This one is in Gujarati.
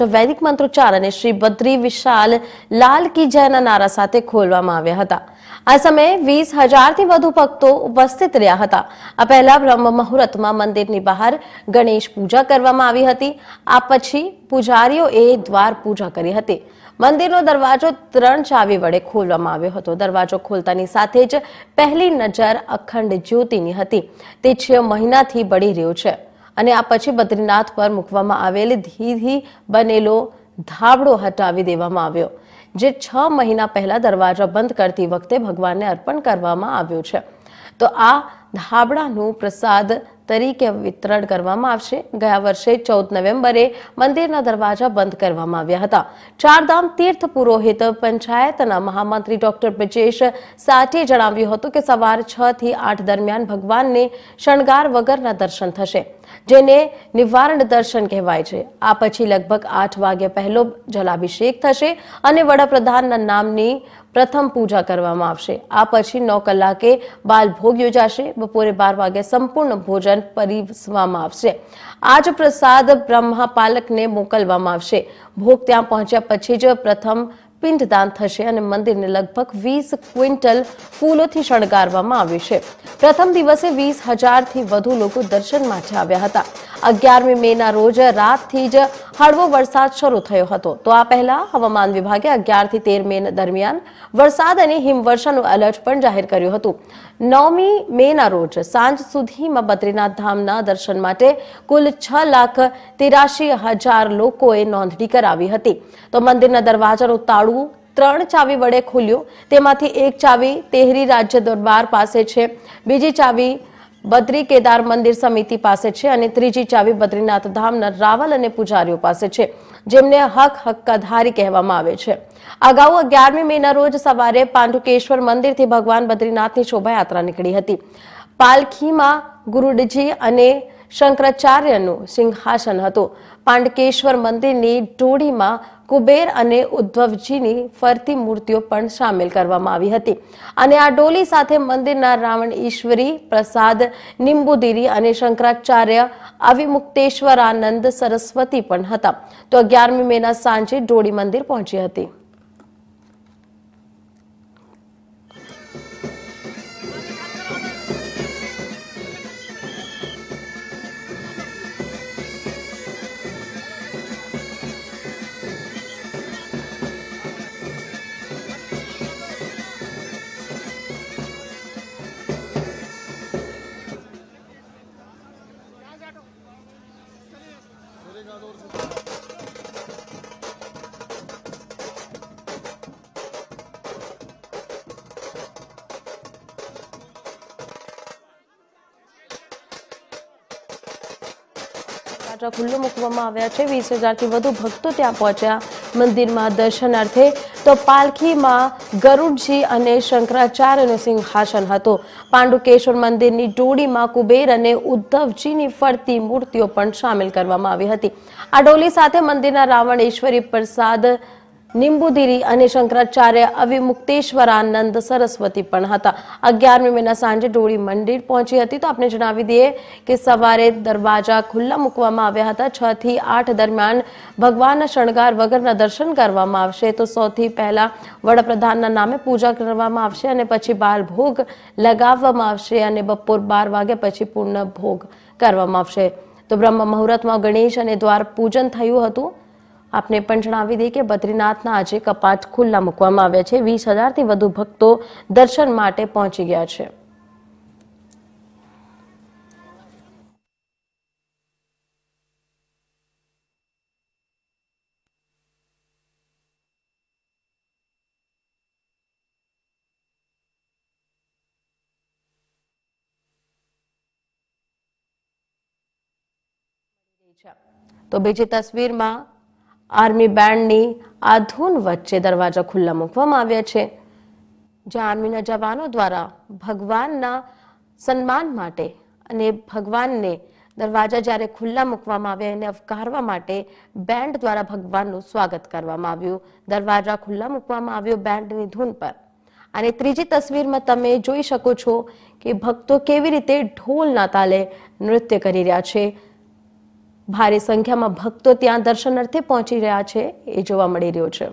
તો વૈદિક મંત્રોચ્ચાર અને શ્રી બદ્રી વિશાલ લાલ કી જયના નારા સાથે ખોલવામાં આવ્યા હતા આ સમયે વીસ હજારથી વધુ ભક્તો ઉપસ્થિત રહ્યા હતા આ પહેલા બ્રહ્મ મુહૂર્તમાં મંદિરની બહાર ગણેશ પૂજા કરવામાં આવી હતી આ પછી પૂજારીઓએ દ્વાર પૂજા કરી હતી મંદિરનો દરવાજો ત્રણ ચાવી વડે ખોલવામાં આવ્યો હતો દરવાજો ખોલતાની સાથે જ પહેલી નજર અખંડ જ્યોતિની હતી તે છ મહિનાથી બળી રહ્યો છે અને આ પછી બદ્રીનાથ પર મૂકવામાં આવેલ ધીધી બનેલો ધાબડો હટાવી દેવામાં આવ્યો જે છ મહિના પહેલા દરવાજા બંધ કરતી વખતે ભગવાનને અર્પણ કરવામાં આવ્યો છે તો આ ધાબળાનું પ્રસાદ તરીકે વિતરણ કરવામાં આવશે ગયા વર્ષે ચૌદ નવેમ્બરે મંદિરના દરવાજા બંધ કરવામાં આવ્યા હતા ચારધામ તીર્થ પુરોહિત પંચાયતના મહામંત્રી ડોક્ટર બ્રિજેશ સાઠે જણાવ્યું હતું કે સવાર છ થી આઠ દરમિયાન ભગવાનને શણગાર વગરના દર્શન થશે જેને નિવારણ દર્શન કહેવાય છે આ પછી લગભગ આઠ વાગ્યા પહેલો જલાભિષેક થશે અને વડાપ્રધાનના નામની પ્રથમ પૂજા કરવામાં આવશે આ પછી નવ કલાકે બાલભોગ યોજાશે પોરે 12 વાગે સંપૂર્ણ ભોજન પરિવસાવવામાં આવશે આજ પ્રસાદ બ્રહ્માપાલકને મોકલવામાં આવશે ભોક ત્યાં પહોંચ્યા પછી જ પ્રથમ પિંડદાન થશે અને મંદિરે લગભગ 20 ક્વિન્ટલ ફૂલોથી શણગારવામાં આવી છે પ્રથમ દિવસે 20000 થી વધુ લોકો દર્શન માટે આવ્યા હતા 11 મે ના રોજ રાત થી જ હળવો વરસાદ શરૂ થયો હતો તો આ પહેલા હવામાન વિભાગે અગિયારથી તેર મે દરમિયાન વરસાદ અને હિમવર્ષાનું એલર્ટ પણ જાહેર કર્યું હતું નવમી મેના રોજ સાંજ સુધીમાં બદ્રીનાથ ધામના દર્શન માટે કુલ છ લાખ તેરાશી હજાર લોકોએ નોંધણી કરાવી હતી તો મંદિરના દરવાજાનું તાળું ત્રણ ચાવી વડે ખુલ્યું તેમાંથી એક ચાવી તેહરી રાજ્ય દરબાર પાસે છે બીજી ચાવી બદ્રી કેદાર મંદિર સમિતિ પાસે છે અને ત્રીજી ચાવી બદ્રીનાથ ધામના રાવલ અને પૂજારીઓ પાસે છે જેમને હક હક્કાધારી કહેવામાં આવે છે અગાઉ અગિયારમી મેના રોજ સવારે પાંડુકેશ્વર મંદિરથી ભગવાન બદ્રીનાથની શોભાયાત્રા નીકળી હતી પાલખીમાં ગુરુડજી અને શંકરાચાર્યનું સિંહાસન હતું પાંડકેશ્વર મંદિરની ટોળીમાં કુબેર અને ઉદ્ધવજીની ફરતી મૂર્તિઓ પણ સામેલ કરવામાં આવી હતી અને આ ડોલી સાથે મંદિરના રાવણ ઈશ્વરી પ્રસાદ નિંબુદીરી અને શંકરાચાર્ય અવિમુક્તેશ્વરાનંદ સરસ્વતી પણ હતા તો અગિયારમી મેના સાંજે ડોળી મંદિર પહોંચી હતી चलेगा મૂકવામાં આવ્યા છે વીસ હજારથી વધુ ભક્તો ત્યાં પહોંચ્યા મંદિરમાં દર્શનાર્થે તો પાલખીમાં ગરુડજી અને શંકરાચાર્યનું સિંહાસન હતું પાંડુકેશ્વર મંદિરની ડોળીમાં કુબેર અને ઉદ્ધવજીની ફરતી મૂર્તિઓ પણ સામેલ કરવામાં આવી હતી આ ડોલી સાથે મંદિરના રાવણેશ્વરી પ્રસાદ નિંબુધિરી અને શંકરાચાર્ય અવિમુક્તેશ્વરાનંદ સરસ્વતી પણ હતા અગિયારમી મહિના સાંજે ડોળી મંદિર પહોંચી હતી તો આપણે જણાવી દઈએ કે સવારે દરવાજા ખુલ્લા મૂકવામાં આવ્યા હતા છ થી આઠ દરમિયાન ભગવાનના શણગાર વગરના દર્શન કરવામાં આવશે તો સૌથી પહેલા વડાપ્રધાનના નામે પૂજા કરવામાં આવશે અને પછી બાલ ભોગ લગાવવામાં આવશે અને બપોર બાર વાગ્યા પછી પૂર્ણ ભોગ કરવામાં આવશે તો બ્રહ્મ મુહૂર્તમાં ગણેશ અને દ્વાર પૂજન થયું હતું આપને પણ જણાવી દઈએ કે બદ્રીનાથના આજે કપાટ ખુલ્લા મૂકવામાં આવ્યા છે વીસ હજારથી વધુ ભક્તો દર્શન માટે પહોંચી ગયા છે તો બીજી તસવીરમાં આર્મી બેન્ડની આ ધૂન વચ્ચે દરવાજા ખુલ્લા મૂકવામાં આવ્યા છે જ્યાં આર્મીના જવાનો દ્વારા ભગવાનના સન્માન માટે અને ભગવાનને દરવાજા જ્યારે ખુલ્લા મૂકવામાં આવ્યા એને અવકારવા માટે બેન્ડ દ્વારા ભગવાનનું સ્વાગત કરવામાં આવ્યું દરવાજા ખુલ્લા મૂકવામાં આવ્યો બેન્ડની ધૂન પર અને ત્રીજી તસવીરમાં તમે જોઈ શકો છો કે ભક્તો કેવી રીતે ઢોલના તાલે નૃત્ય કરી રહ્યા છે ભારે સંખ્યામાં ભક્તો ત્યાં દર્શનાર્થે પહોંચી રહ્યા છે એ જોવા મળી રહ્યો છે